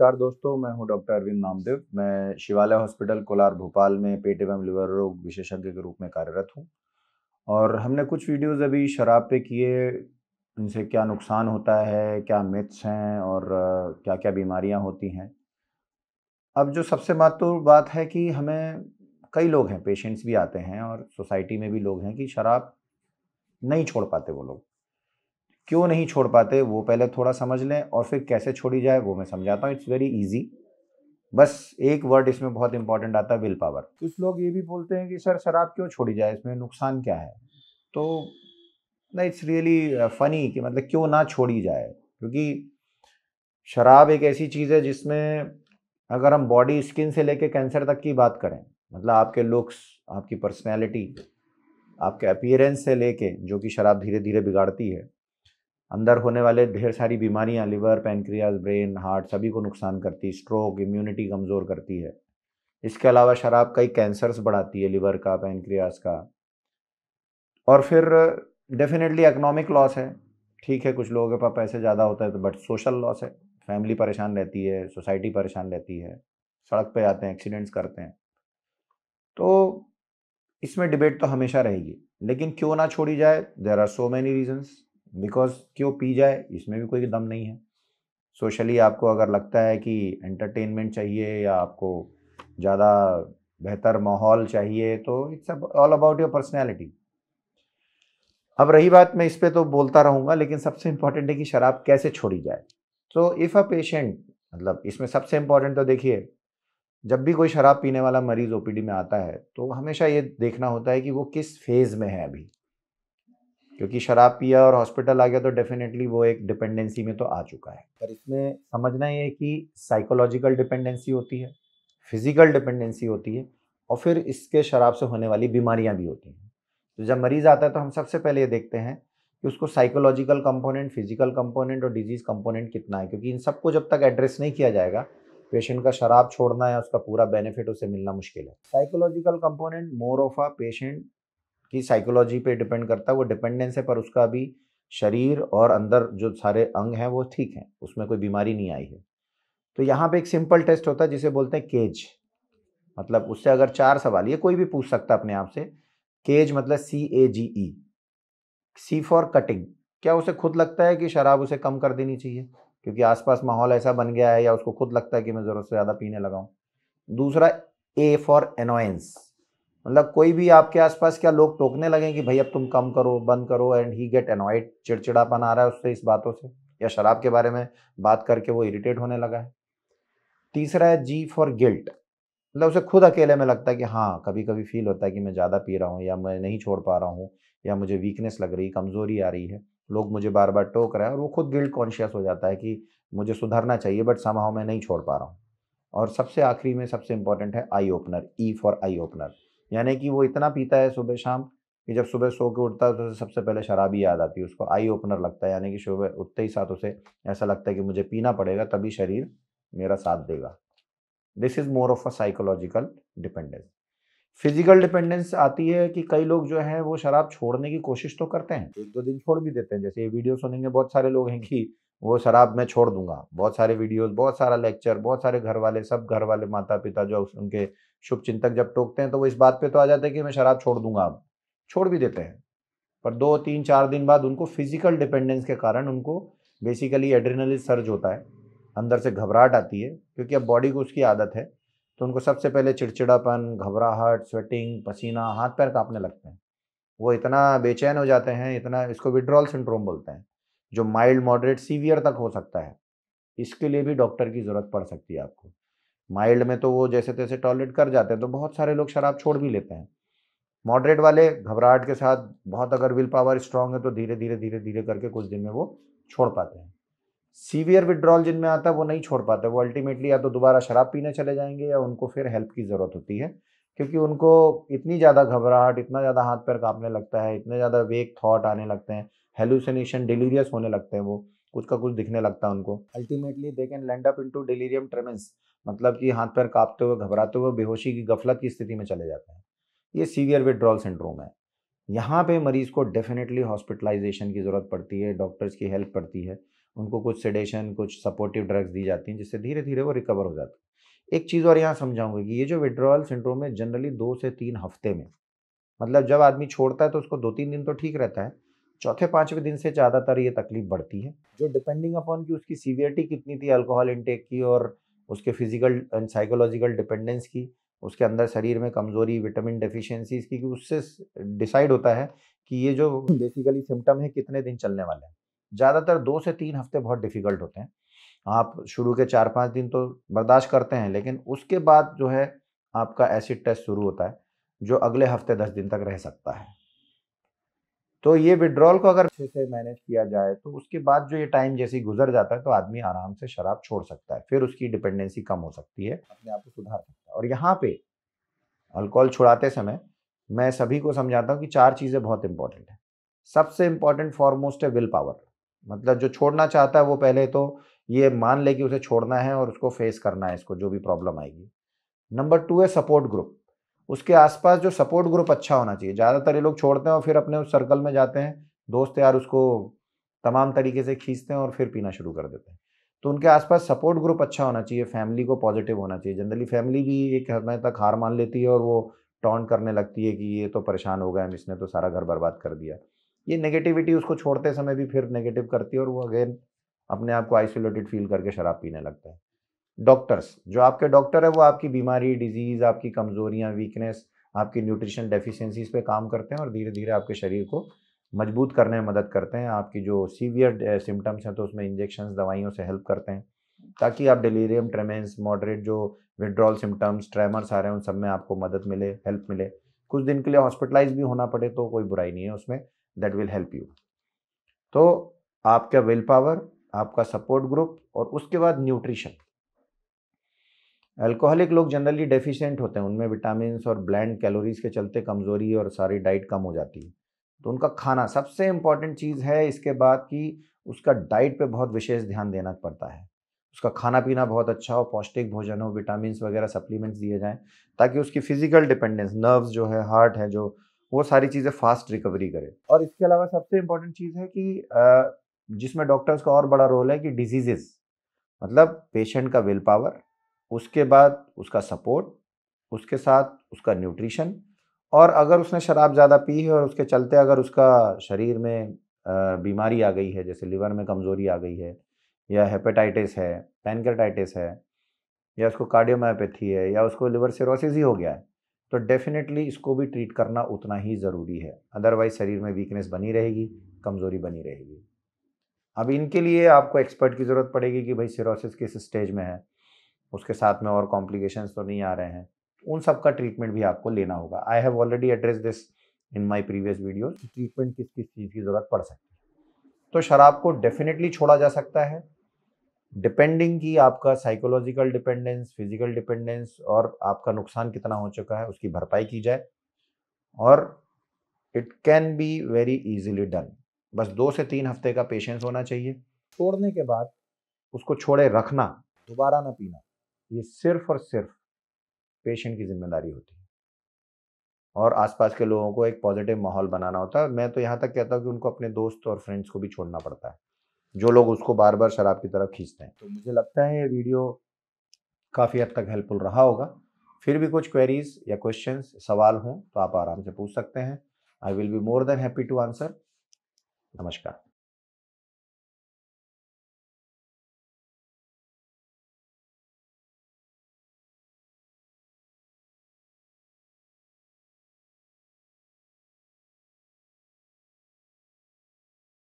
नमस्कार दोस्तों मैं हूं डॉक्टर अरविंद नामदेव मैं शिवालय हॉस्पिटल कोलार भोपाल में पेट एवं लिवर रोग विशेषज्ञ के रूप में कार्यरत हूं और हमने कुछ वीडियोस अभी शराब पे किए इनसे क्या नुकसान होता है क्या मिथ्स हैं और क्या क्या बीमारियां होती हैं अब जो सबसे महत्वपूर्ण बात है कि हमें कई लोग हैं पेशेंट्स भी आते हैं और सोसाइटी में भी लोग हैं कि शराब नहीं छोड़ पाते वो लोग क्यों नहीं छोड़ पाते वो पहले थोड़ा समझ लें और फिर कैसे छोड़ी जाए वो मैं समझाता हूँ इट्स वेरी ईजी बस एक वर्ड इसमें बहुत इंपॉर्टेंट आता है विल पावर कुछ लोग ये भी बोलते हैं कि सर शराब क्यों छोड़ी जाए इसमें नुकसान क्या है तो ना इट्स रियली फनी कि मतलब क्यों ना छोड़ी जाए क्योंकि शराब एक ऐसी चीज़ है जिसमें अगर हम बॉडी स्किन से लेके कैंसर तक की बात करें मतलब आपके लुक्स आपकी पर्सनैलिटी आपके अपियरेंस से लेके जो कि शराब धीरे धीरे बिगाड़ती है अंदर होने वाले ढेर सारी बीमारियां लिवर पैनक्रियाज ब्रेन हार्ट सभी को नुकसान करती स्ट्रोक इम्यूनिटी कमज़ोर करती है इसके अलावा शराब कई कैंसर्स बढ़ाती है लिवर का पैनक्रियाज का और फिर डेफिनेटली इकोनॉमिक लॉस है ठीक है कुछ लोगों के पास पैसे ज़्यादा होता तो, है तो बट सोशल लॉस है फैमिली परेशान रहती है सोसाइटी परेशान रहती है सड़क पर आते हैं एक्सीडेंट्स करते हैं तो इसमें डिबेट तो हमेशा रहेगी लेकिन क्यों ना छोड़ी जाए there are so many reasons because क्यों पी जाए इसमें भी कोई दम नहीं है सोशली आपको अगर लगता है कि एंटरटेनमेंट चाहिए या आपको ज़्यादा बेहतर माहौल चाहिए तो इट्स अब ऑल अबाउट योर पर्सनैलिटी अब रही बात मैं इस पर तो बोलता रहूँगा लेकिन सबसे इम्पॉर्टेंट है कि शराब कैसे छोड़ी जाए तो इफ़ अ पेशेंट मतलब इसमें सबसे इम्पॉर्टेंट तो देखिए जब भी कोई शराब पीने वाला मरीज़ ओ में आता है तो हमेशा ये देखना होता है कि वो किस फेज़ में है अभी क्योंकि शराब पिया और हॉस्पिटल आ गया तो डेफिनेटली वो एक डिपेंडेंसी में तो आ चुका है पर इसमें समझना ये कि साइकोलॉजिकल डिपेंडेंसी होती है फिज़िकल डिपेंडेंसी होती है और फिर इसके शराब से होने वाली बीमारियां भी होती हैं तो जब मरीज़ आता है तो हम सबसे पहले ये देखते हैं कि उसको साइकोलॉजिकल कंपोनेंट फिजिकल कंपोनेंट और डिजीज़ कंपोनेंट कितना है क्योंकि इन सबको जब तक एड्रेस नहीं किया जाएगा पेशेंट का शराब छोड़ना या उसका पूरा बेनिफिट उसे मिलना मुश्किल है psychological component more of a patient की साइकोलॉजी पे डिपेंड करता है वो डिपेंडेंस है पर उसका अभी शरीर और अंदर जो सारे अंग हैं वो ठीक हैं उसमें कोई बीमारी नहीं आई है तो यहाँ पे एक सिंपल टेस्ट होता है जिसे बोलते हैं केज मतलब उससे अगर चार सवाल ये कोई भी पूछ सकता अपने आप से केज मतलब सी ए जी ई सी फॉर कटिंग क्या उसे खुद लगता है कि शराब उसे कम कर देनी चाहिए क्योंकि आसपास माहौल ऐसा बन गया है या उसको खुद लगता है कि मैं ज़रूरत से ज़्यादा पीने लगा दूसरा ए फॉर एनोयंस मतलब कोई भी आपके आसपास क्या लोग टोकने लगे कि भाई अब तुम कम करो बंद करो एंड ही गेट एनॉइड चिड़चिड़ापन आ रहा है उससे इस बातों से या शराब के बारे में बात करके वो इरिटेट होने लगा है तीसरा है जी फॉर गिल्ट मतलब उसे खुद अकेले में लगता है कि हाँ कभी कभी फील होता है कि मैं ज़्यादा पी रहा हूँ या मैं नहीं छोड़ पा रहा हूँ या मुझे वीकनेस लग रही कमज़ोरी आ रही है लोग मुझे बार बार टोक रहे हैं और वो खुद गिल्ट कॉन्शियस हो जाता है कि मुझे सुधरना चाहिए बट समाव मैं नहीं छोड़ पा रहा हूँ और सबसे आखिरी में सबसे इंपॉर्टेंट है eye opener E for eye opener यानी कि वो इतना पीता है सुबह शाम कि जब सुबह सो के उठता है तो सबसे पहले शराब ही याद आती है उसको आई ओपनर लगता है यानी कि सुबह उठते ही साथ उसे ऐसा लगता है कि मुझे पीना पड़ेगा तभी शरीर मेरा साथ देगा this is more of a psychological dependence physical dependence आती है कि कई लोग जो है वो शराब छोड़ने की कोशिश तो करते हैं एक दो दिन छोड़ भी देते हैं जैसे ये वीडियो सुनेंगे बहुत सारे लोग हैं कि वो शराब मैं छोड़ दूंगा बहुत सारे वीडियोस बहुत सारा लेक्चर बहुत सारे घर वाले सब घर वाले माता पिता जो उनके शुभ चिंतक जब टोकते हैं तो वो इस बात पे तो आ जाते हैं कि मैं शराब छोड़ दूंगा अब छोड़ भी देते हैं पर दो तीन चार दिन बाद उनको फिजिकल डिपेंडेंस के कारण उनको बेसिकली एड्रिनल सर्ज होता है अंदर से घबराहट आती है क्योंकि अब बॉडी को उसकी आदत है तो उनको सबसे पहले चिड़चिड़ापन घबराहट स्वेटिंग पसीना हाथ पैर कांपने लगते हैं वो इतना बेचैन हो जाते हैं इतना इसको विड्रॉल सिंड्रोम बोलते हैं जो माइल्ड मॉडरेट सीवियर तक हो सकता है इसके लिए भी डॉक्टर की ज़रूरत पड़ सकती है आपको माइल्ड में तो वो जैसे तैसे टॉयलेट कर जाते हैं तो बहुत सारे लोग शराब छोड़ भी लेते हैं मॉडरेट वाले घबराहट के साथ बहुत अगर विल पावर स्ट्रांग है तो धीरे धीरे धीरे धीरे करके कुछ दिन में वो छोड़ पाते हैं सीवियर विड्रॉल जिनमें आता है वो नहीं छोड़ पाते वो अल्टीमेटली या तो दोबारा शराब पीने चले जाएंगे या उनको फिर हेल्प की ज़रूरत होती है क्योंकि उनको इतनी ज़्यादा घबराहट इतना ज़्यादा हाथ पैर कांपने लगता है इतने ज़्यादा वेक थॉट आने लगते हैं हेलुसिनेशन डिलीरियस होने लगते हैं वो कुछ का कुछ दिखने लगता है उनको ultimately they can land up to delirium tremens मतलब कि हाथ पैर कांपते हुए घबराते हुए बेहोशी की गफलत की स्थिति में चले जाते हैं ये सीवियर विड्रॉल सिंड्रोम है यहाँ पे मरीज़ को डेफिनेटली हॉस्पिटलाइजेशन की ज़रूरत पड़ती है डॉक्टर्स की हेल्प पड़ती है उनको कुछ सेडेशन कुछ सपोर्टिव ड्रग्स दी जाती हैं जिससे धीरे धीरे वो रिकवर हो जाते हैं एक चीज़ और यहाँ समझाऊंगा कि ये जो विड्रॉल सिंड्रोम है जनरली दो से तीन हफ्ते में मतलब जब आदमी छोड़ता है तो उसको दो तीन दिन तो ठीक रहता है चौथे पाँचवें दिन से ज़्यादातर ये तकलीफ बढ़ती है जो डिपेंडिंग अपॉन कि उसकी सीवियरिटी कितनी थी अल्कोहल इनटेक की और उसके फिजिकल एंड साइकोलॉजिकल डिपेंडेंस की उसके अंदर शरीर में कमज़ोरी विटामिन डेफिशिएंसीज की उससे डिसाइड होता है कि ये जो बेसिकली सिम्टम है कितने दिन चलने वाले हैं ज़्यादातर दो से तीन हफ्ते बहुत डिफ़िकल्ट होते हैं आप शुरू के चार पाँच दिन तो बर्दाश्त करते हैं लेकिन उसके बाद जो है आपका एसिड टेस्ट शुरू होता है जो अगले हफ्ते दस दिन तक रह सकता है तो ये विड्रॉल को अगर अच्छे से मैनेज किया जाए तो उसके बाद जो ये टाइम जैसे ही गुजर जाता है तो आदमी आराम से शराब छोड़ सकता है फिर उसकी डिपेंडेंसी कम हो सकती है अपने आप को सुधार सकता है और यहाँ पे अल्कोहल छुड़ाते समय मैं सभी को समझाता हूँ कि चार चीज़ें बहुत इंपॉर्टेंट है सबसे इंपॉर्टेंट फॉरमोस्ट है विल पावर मतलब जो छोड़ना चाहता है वो पहले तो ये मान ले कि उसे छोड़ना है और उसको फेस करना है इसको जो भी प्रॉब्लम आएगी नंबर टू है सपोर्ट ग्रुप उसके आसपास जो सपोर्ट ग्रुप अच्छा होना चाहिए ज़्यादातर ये लोग छोड़ते हैं और फिर अपने उस सर्कल में जाते हैं दोस्त यार उसको तमाम तरीके से खींचते हैं और फिर पीना शुरू कर देते हैं तो उनके आसपास सपोर्ट ग्रुप अच्छा होना चाहिए फैमिली को पॉजिटिव होना चाहिए जनरली फैमिली भी एक हद तक हार मान लेती है और वो टॉन्ट करने लगती है कि ये तो परेशान हो गया इसने तो सारा घर बर्बाद कर दिया ये नेगेटिविटी उसको छोड़ते समय भी फिर नेगेटिव करती है और वो अगेन अपने आप को आइसोलेटेड फील करके शराब पीने लगता है डॉक्टर्स जो आपके डॉक्टर है वो आपकी बीमारी डिजीज़ आपकी कमज़ोरियाँ वीकनेस आपकी न्यूट्रिशन डेफिशेंसीज पे काम करते हैं और धीरे धीरे आपके शरीर को मजबूत करने में मदद करते हैं आपकी जो सीवियर सिम्टम्स हैं तो उसमें इंजेक्शन दवाइयों से हेल्प करते हैं ताकि आप डिलीरियम ट्रेमेंस मॉडरेट जो विड्रॉल सिम्टम्स ट्रेमर्स आ रहे हैं उन सब में आपको मदद मिले हेल्प मिले कुछ दिन के लिए हॉस्पिटलाइज भी होना पड़े तो कोई बुराई नहीं है उसमें दैट विल हेल्प यू तो आपका विल पावर आपका सपोर्ट ग्रुप और उसके बाद न्यूट्रिशन अल्कोहलिक लोग जनरली डेफिशिएंट होते हैं उनमें विटामिन और ब्लैंड कैलोरीज के चलते कमज़ोरी और सारी डाइट कम हो जाती है तो उनका खाना सबसे इंपॉर्टेंट चीज़ है इसके बाद कि उसका डाइट पे बहुत विशेष ध्यान देना पड़ता है उसका खाना पीना बहुत अच्छा हो पौष्टिक भोजन हो विटामिन वगैरह सप्लीमेंट्स दिए जाएँ ताकि उसकी फिजिकल डिपेंडेंस नर्व्स जो है हार्ट है जो वो सारी चीज़ें फास्ट रिकवरी करे और इसके अलावा सबसे इम्पोर्टेंट चीज़ है कि जिसमें डॉक्टर्स का और बड़ा रोल है कि डिजीजेस मतलब पेशेंट का विल पावर उसके बाद उसका सपोर्ट उसके साथ उसका न्यूट्रिशन और अगर उसने शराब ज़्यादा पी है और उसके चलते अगर उसका शरीर में बीमारी आ गई है जैसे लिवर में कमज़ोरी आ गई है या हेपेटाइटिस है पैनकेटाइटिस है या उसको कार्डियोमायोपैथी है या उसको लिवर सिरोसिस ही हो गया है तो डेफिनेटली इसको भी ट्रीट करना उतना ही ज़रूरी है अदरवाइज शरीर में वीकनेस बनी रहेगी कमज़ोरी बनी रहेगी अब इनके लिए आपको एक्सपर्ट की ज़रूरत पड़ेगी कि भाई सिरोसिस किस स्टेज में है उसके साथ में और कॉम्प्लिकेशन तो नहीं आ रहे हैं उन सब का ट्रीटमेंट भी आपको लेना होगा I have already address this in my previous video treatment किस किस चीज़ की ज़रूरत पड़ सकती है तो शराब को डेफिनेटली छोड़ा जा सकता है डिपेंडिंग की आपका साइकोलॉजिकल डिपेंडेंस फिजिकल डिपेंडेंस और आपका नुकसान कितना हो चुका है उसकी भरपाई की जाए और it can be very easily done बस दो से तीन हफ्ते का पेशेंस होना चाहिए छोड़ने के बाद उसको छोड़े रखना दोबारा ना पीना ये सिर्फ और सिर्फ पेशेंट की जिम्मेदारी होती है और आसपास के लोगों को एक पॉजिटिव माहौल बनाना होता है मैं तो यहाँ तक कहता हूँ कि उनको अपने दोस्त और फ्रेंड्स को भी छोड़ना पड़ता है जो लोग उसको बार बार शराब की तरफ खींचते हैं तो मुझे तो लगता है ये वीडियो काफ़ी हद तक हेल्पफुल रहा होगा फिर भी कुछ क्वेरीज या क्वेश्चन सवाल हों तो आप आराम से पूछ सकते हैं I will be more than happy to answer नमस्कार